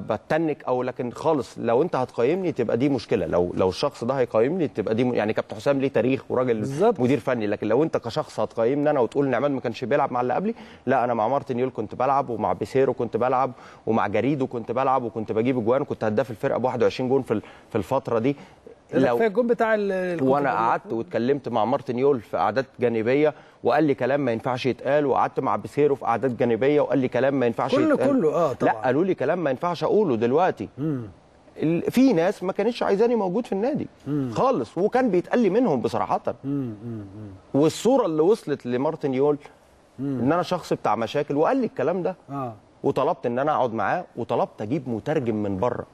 بتنك او لكن خالص لو انت هتقيمني تبقى دي مشكله لو لو الشخص ده هيقيمني تبقى دي يعني كابتن حسام ليه تاريخ وراجل مدير فني لكن لو انت كشخص هتقيمني انا وتقول نعمان ما كانش بيلعب مع اللي قبلي لا انا مع مارتن يول كنت بلعب ومع بيسيرو كنت بلعب ومع جريدو كنت بلعب وكنت بجيب اجوان وكنت هداف الفرقه ب 21 جون في الفتره دي لو في الجون بتاع وانا قعدت واتكلمت مع مارتن يول في قعدات جانبيه وقال لي كلام ما ينفعش يتقال وقعدت مع بيسيرو في قعدات جانبيه وقال لي كلام ما ينفعش كله يتقال كله اه طبعا لا قالوا لي كلام ما ينفعش اقوله دلوقتي ال... في ناس ما كانتش عايزاني موجود في النادي مم. خالص وكان بيتقال لي منهم بصراحه مم. مم. والصوره اللي وصلت لمارتن يول مم. ان انا شخص بتاع مشاكل وقال لي الكلام ده آه. وطلبت ان انا اقعد معاه وطلبت اجيب مترجم من بره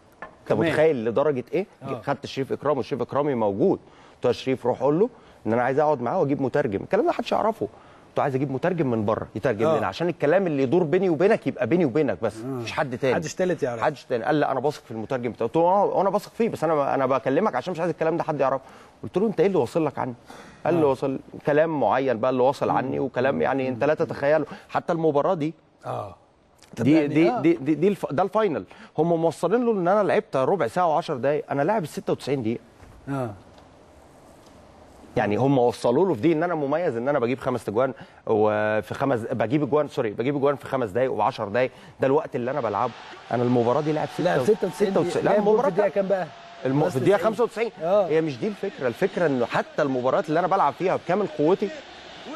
انت متخيل لدرجه ايه أوه. خدت شريف اكرامي وشريف اكرامي موجود قلت له شريف روح قول له ان انا عايز اقعد معاه واجيب مترجم الكلام ده محدش يعرفه له عايز اجيب مترجم من بره يترجم آه. لنا عشان الكلام اللي يدور بيني وبينك يبقى بيني وبينك بس آه. مفيش حد تاني محدش تالت يعرف محدش تاني قال لا انا بثق في المترجم بتاعه قلت له اه انا بثق فيه بس انا انا بكلمك عشان مش عايز الكلام ده حد يعرفه قلت له انت ايه اللي واصل لك عني قال لي آه. وصل كلام معين بقى اللي واصل عني وكلام يعني انت لا تتخيله حتى المباراه دي اه دي دي, آه. دي دي دي ده الفاينل هم موصلين له ان انا لعبت ربع ساعه و10 دقائق انا لاعب 96 دقيقه اه يعني هم وصلوا له في دي ان انا مميز ان انا بجيب خمس اجوان وفي خمس بجيب اجوان سوري بجيب اجوان في خمس دقائق و10 دقائق ده الوقت اللي انا بلعبه انا المباراه دي لعب 96 96 لا المباراه دي كام بقى الم... في الدقيقه 95 آه. هي مش دي الفكره الفكره انه حتى المباريات اللي انا بلعب فيها بكامل قوتي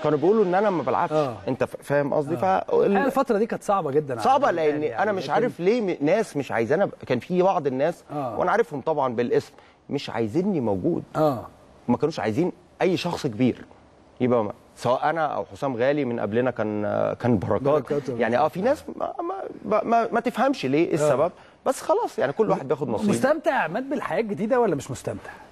كانوا بيقولوا ان انا ما بلعبش آه. انت فاهم قصدي آه. فال... الفتره دي كانت صعبه جدا صعبه لان يعني انا يعني مش لكن... عارف ليه ناس مش عايزانا كان في بعض الناس آه. وانا عارفهم طبعا بالاسم مش عايزيني موجود اه ما كانوش عايزين اي شخص كبير يبقى ما. سواء انا او حسام غالي من قبلنا كان كان بركات يعني اه في ناس ما ما, ما, ما تفهمش ليه إيه آه. السبب بس خلاص يعني كل واحد بياخد نصيبه مستمتع عماد بالحياه الجديده ولا مش مستمتع